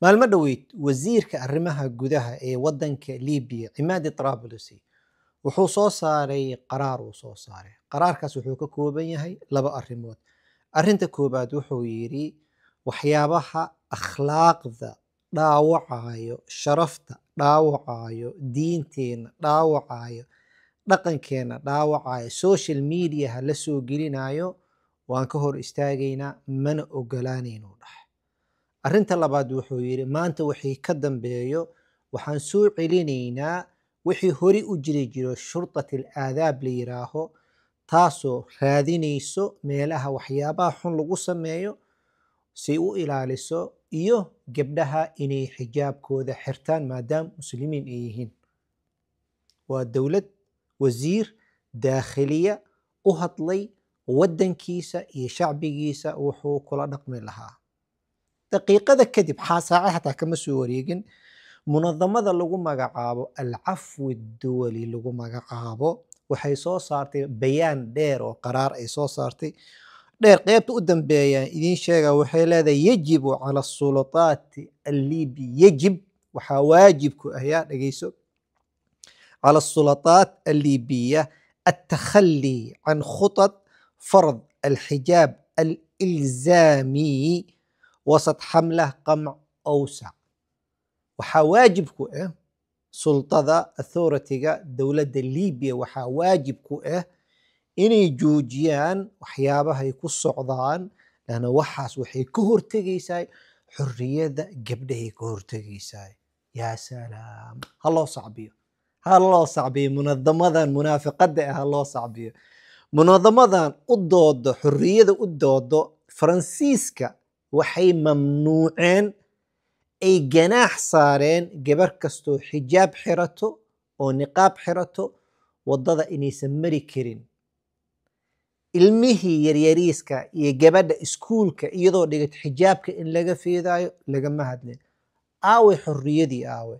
maalmo dhoweyd wasiirka arrimaha gudaha ee waddanka libiya cimaadi trabolosi wuxuu soo saaray qaraar uu soo saaray qaraarkaas wuxuu ka kooban yahay laba arrimood arrinta koobaad wuxuu yidhi waxyaabaha akhlaaqda dhaawacaayo sharafta dhaawacaayo diinteena dhaawacaayo dhaqankeena dhaawacaayo social mediaha la soo gelinayo waan ka hor istaagaynaa mana ogolaanaynuu dhahay arinta labaad wuxuu yidhi maanta wixii ka dambeeyo waxaan soo celinaynaa wixii hori u jiri jiro shurtati alaadaab la yiraaho taasoo raadinayso meelaha waxyaabaha xun lagu sameeyo si u ilaaliso iyo gabdhaha inay xijaabkooda xirtaan maadaam muslimiin ay yihiin waa dowlad wasiir daakhiliya u hadlay waddankiisa iyo shacbigiisa wuxuu kula dhaqmi lahaa daqiiqada kadib saaca xataa kama soo wareegin munadamada lagu magacaabo alcafwi duwali lagu magacaabo waxay soo saartay bayaan dheer oo qaraar ay soo saartay dheer qeybta u dambeeyaan idiin sheega waxay leedahay yejibu cala sulطaati allibi yejib waxaa waajibku ahyaa dhegeyso cala sulطaat allibiya altakhali can khuطط farض alxijaab alilzaami وسط حملة قمع أوسع waxaa waajib ku ah sultada authority-ga dowladda libiya waxaa waajib ku ah inay joojiyaan waxyaabahay ku socdaan lanna waxaas waxay ka hortegaysaa xorriyadda gabdhahay ka hortegaysaa yaa salaam ha loo sacbiyo ha loo sacbiyo munadamadan munaafiqadda ah ha loo sacbiyo munadamadan u doodo xorriyada u doodo faransiiska waxay mamnuuceen ay ganaax saareen gabar kastoo xijaab xirato oo niqaab xirato waddada inaysan mari karin ilmihii yaryariiska iyo gabadha iskuulka iyadoo dhigat xijaabka in laga fiidaayo lagama hadleen aawe xorriyadii aawe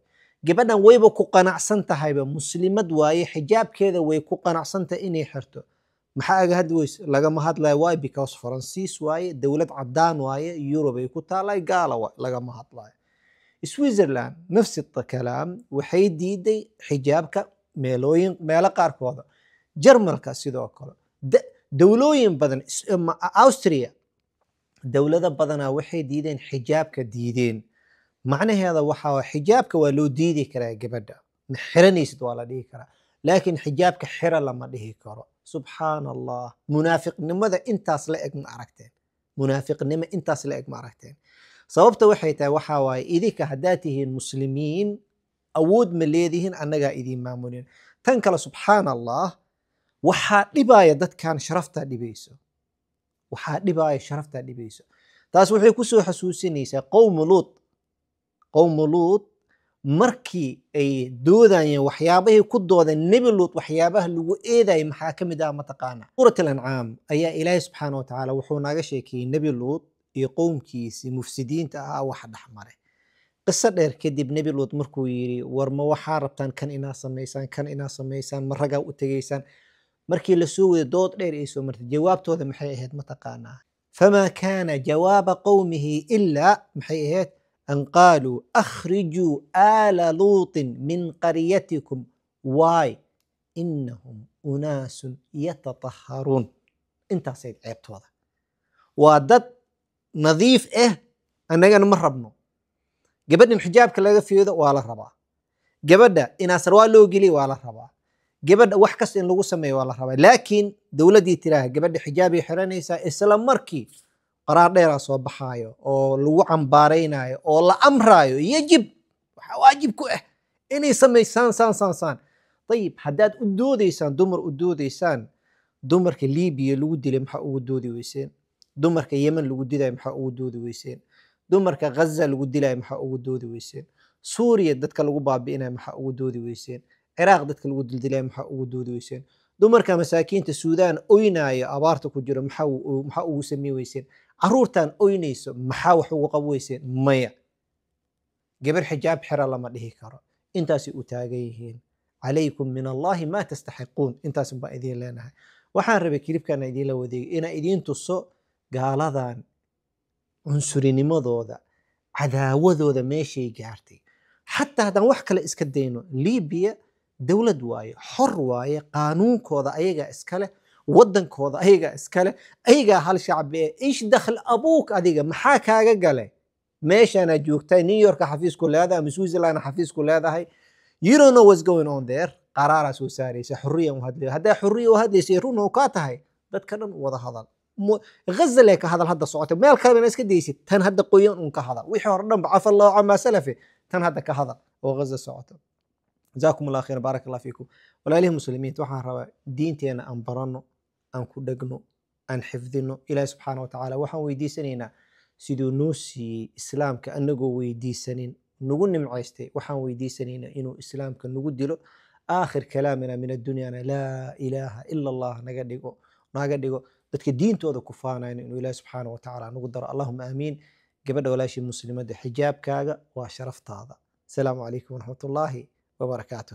gabadhan wayba ku qanacsan tahayba muslimad waaye xijaabkeeda way ku qanacsan tahay inay xirto maxaa aga had weys lagama hadlayo why because faransiis waaye dowlad cadaan waaye yurub ay ku taalay gaala lagama hadlayo switzerland nafsi kalaam waxay diiday xijaabka meelooyin meelo qaarkooda jarmalka sidoo kale dowlooyin badan eh, austria dowlado badanaa waxay diideen xijaabka diideen macnaheeda waxaa xijaabka waa loo diidi karaa gabadha ma xiranaysid waa la dhihi karaa laakiin xijaabka xiro lama dhihi karo subxaana allah munaafiqnimada intaas la eg ma aragteen munaafiqnimo intaas la eg ma aragteen sababta waxay tahay waxaa waaye idinka haddaad tihiin muslimiin awood ma leedihiin annagaa idiin maamulin tan kale subxaana allah waxaa dhibaaya dadkan sharaftaa dhibayso waxaa dhibaaya sharaftaa dhibayso taas waxay kusoo xasuusinaysaa qowmu luud qowmu luud markii ay doodayeen waxyaabahii ku doodeen nebi luud waxyaabaha lagu eedayay maxaa ka mid ah mataqaana suurat alancaam ayaa ilaahi subxaana watacaala wuxuu naga sheekeeyey nebi luud iyo qowmkiisii mufsidiinta ahaa wax dhexmare qiso dheer kadib nebi luud markuu yidhi war ma waxaa rabtaan kan inaa samaysaan kan inaa samaysaan ma ragaa u tegaysaan markii lasoo wada dood dheer ay soo martay jawaabtooda maxay ahayd mataqaanaa famaa kaana jawaaba qowmihi ilaa maxay ahayd أن قالوا أخرجوا آل لوط من قريتكم واي إنهم أناس يتطهرون intaasay ceebtooda waa dad nadiif ah annagana ma rabno gabadhan xijaabka laga fiyoodo waa la rabaa gabadha inaa sarwaa loo geliya waa la rabaa gabadha wax kasta in lagu sameeyo waa la rabaa laakiin dowladdii tiraaha gabadha xijaabiy xiranaysaa isla markii qaraar dheeraa soo baxaayo oo lagu cambaaraynaayo oo la amraayo yajib waxaa waajib ku ah inay samaysaan saan saan saan ayib haddaad u doodaysaan dumar u doodaysaan dumarka libiya lagu dilay maxaa ugu doodi weyseen dumarka yemen lagu dilayo maxaa ugu doodi weyseen dumarka ghaza lagu dilayo maxaa ugu doodi weyseen suuriya dadka lagu baabi'inayo maxaa ugu doodi weyseen ciraaq dadka lagu dildilayo maxaa ugu doodi weyseen dumarka masaakiinta suudaan oynaayo abaarta ku jiro maxaa ugu samey weyseen caruurtan oynayso maxaa wax ugu qab weyseen maya gabar xijaab xira lama dhihi karo intaasay u taagan yihiin calaykum min allaahi maa tastaxiquun intaasun baan idiin leenahay waxaan rabay kilibkana idiinla wadeegay inaa idiin tuso gaaladan cunsurinimadooda cadaawadooda meeshay gaartay xataa haddaan wax kale iska dayno libiya dowlad waaye xor waaye qaanuunkooda ayagaa iskaleh wadankooda ayagaa iskale ayagaa hal shacbiee ish dakhli abuuk adiga maxaa kaaga gale meeshaanaa joogtaa new yorka xafiisku leedahay ama switzerland xafiisku leedahay you don't going on there qaraaraa soo saaraysa xuriyan u hadlayo haddaa xuriya u hadlaysay run kaa tahay dadka dhan wada hadal ghazalee ka hadal hadda socota meel kalena iska daysid tan hadda qoyan un ka hadal wixii hore dhanba cafa allahu camaa salafi tan hadda ka hadal oo ghaza socota jazakum allah khayr baarak allah fiikum walaalihii muslimiinta waxaan rabaa diinteena aan baranno aan ku dhegno aan xifdino ilaahi subxaana wa tacaala waxaan weydiisanaynaa siduu noo siiyey islaamka anagoo weydiisanin nagu nimcaystay waxaan weydiisanaynaa inuu islaamka nagu dilo aakhir kalaamina min addunyana laa ilaaha ila allah naga dhigo naga dhigo dadka diintooda ku faanayna inuu ilaahi subxaana wa nagu daro allahuma aamiin gabadha walaashii muslimadda xijaabkaaga waa sharaftaada asalaamu calaykum waraxmatullaahi وبركاته